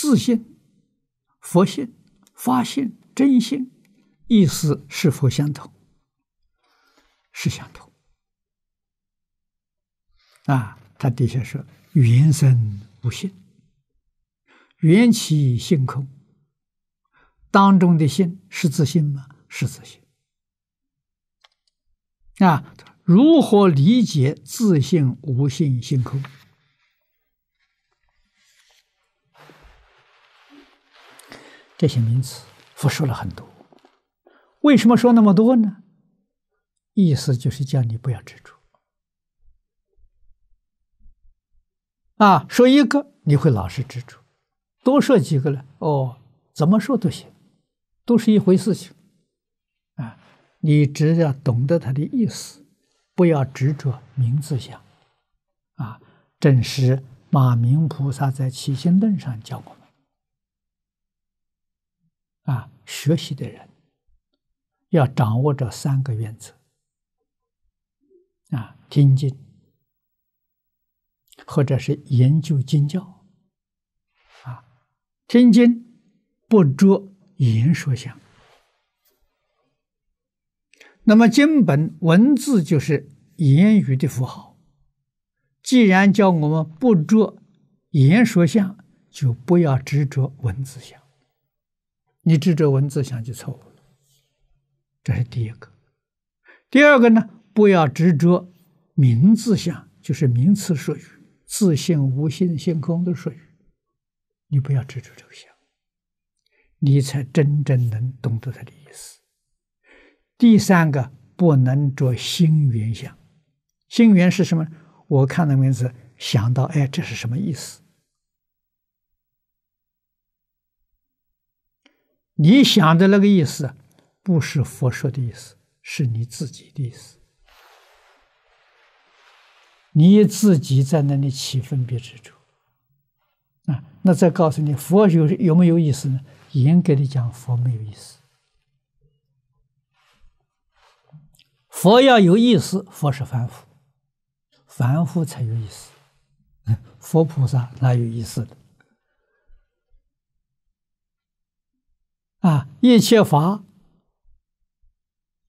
自性、佛性、发现真性，意思是否相同？是相同。啊，他底下说“缘生无性，缘起性空”。当中的“性”是自性吗？是自性。啊，如何理解“自信、无性性空”？这些名词复说了很多，为什么说那么多呢？意思就是叫你不要执着。啊，说一个你会老是执着，多说几个了，哦，怎么说都行，都是一回事情，啊，你只要懂得他的意思，不要执着名字相，啊，正是马明菩萨在《起心论》上教我。啊，学习的人要掌握这三个原则。啊，听经或者是研究经教。啊，听经不着言说相。那么经本文字就是言语的符号，既然叫我们不着言说相，就不要执着文字相。你执着文字相就错误了，这是第一个。第二个呢，不要执着名字相，就是名词术语、自性、无性、性空的术语，你不要执着这个相，你才真正能懂得它的意思。第三个，不能着心缘相。心缘是什么？我看到名字，想到哎，这是什么意思？你想的那个意思，不是佛说的意思，是你自己的意思。你自己在那里起分别执着，啊，那再告诉你，佛有有没有意思呢？严格的讲，佛没有意思。佛要有意思，佛是凡夫，凡夫才有意思。佛菩萨哪有意思？的。啊！一切法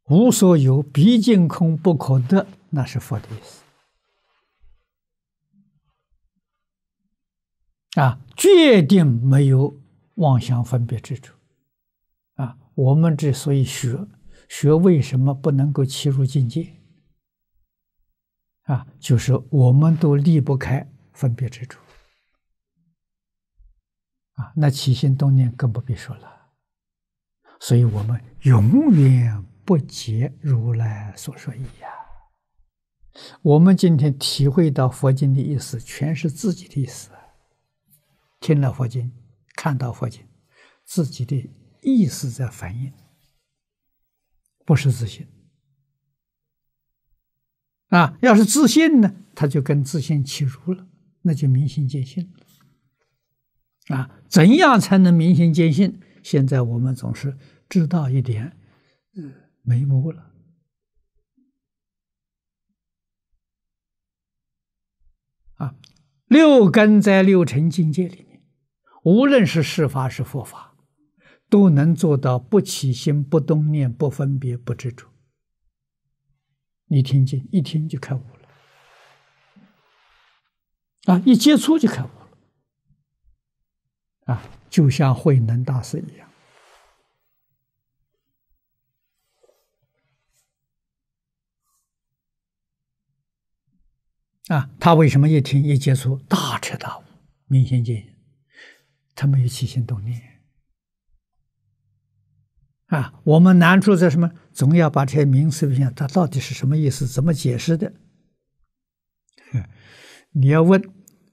无所有，毕竟空不可得，那是佛的意思。啊，决定没有妄想分别之处。啊，我们之所以学学，为什么不能够切入境界？啊，就是我们都离不开分别之处。啊，那起心动念更不必说了。所以我们永远不结如来所说意呀。我们今天体会到佛经的意思，全是自己的意思。听了佛经，看到佛经，自己的意识在反应，不是自信。啊，要是自信呢，他就跟自信起如了，那就明心见性了。啊，怎样才能明心见性？现在我们总是知道一点嗯，眉目了。啊，六根在六尘境界里面，无论是事法是佛法，都能做到不起心、不动念、不分别、不执着。你听见一听就开悟了，啊，一接触就开悟。就像慧能大师一样啊，他为什么一听一接触大彻大悟明心见性？他没有起心动念啊。我们难处在什么？总要把这些名词名它到底是什么意思？怎么解释的？你要问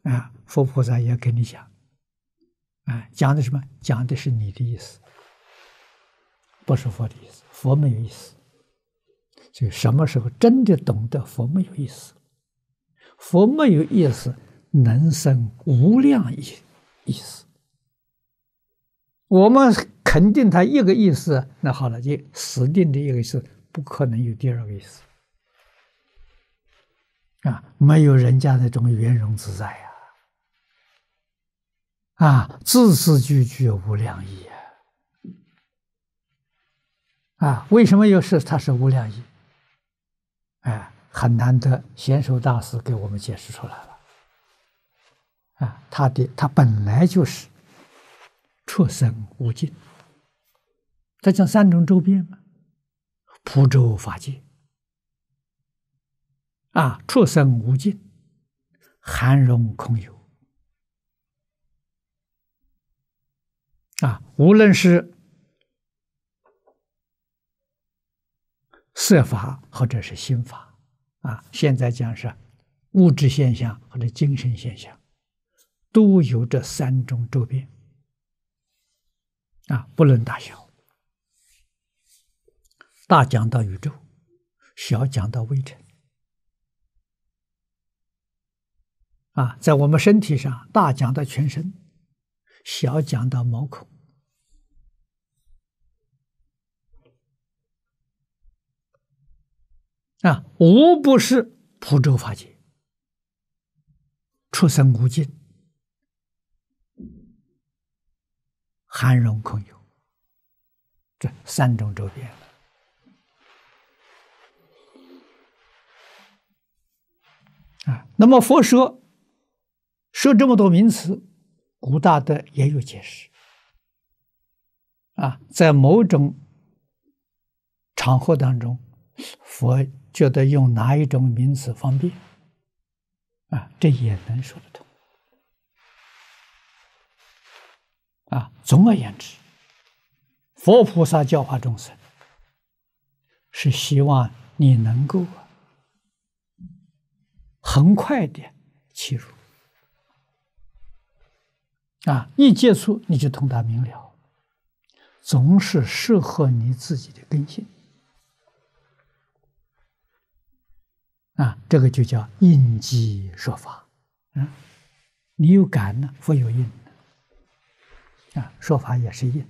啊，佛菩萨也要跟你讲。啊，讲的什么？讲的是你的意思，不是佛的意思。佛没有意思，就什么时候真的懂得佛没有意思，佛没有意思，能生无量意意思。我们肯定他一个意思，那好了，就死定的一个意思，不可能有第二个意思。啊，没有人家的这种圆融自在呀。啊，字字句句无量意啊！为什么又是他是无量意？哎，很难得，贤首大师给我们解释出来了。啊，他的他本来就是畜生无尽。他讲三种周边嘛，普周法界。啊，畜生无尽，含容空有。啊，无论是色法或者是心法，啊，现在讲是物质现象或者精神现象，都有这三种周边，啊，不论大小，大讲到宇宙，小讲到微尘，啊，在我们身体上，大讲到全身。小讲到毛孔啊，无不是普州法界，出生无尽，含容空有，这三种周边。啊。那么佛说说这么多名词。古大德也有解释啊，在某种场合当中，佛觉得用哪一种名词方便啊，这也能说得通。啊，总而言之，佛菩萨教化众生，是希望你能够很快的切入。啊，一接触你就通达明了，总是适合你自己的根性。啊，这个就叫应机说法。啊，你有感呢，佛有应啊，说法也是应。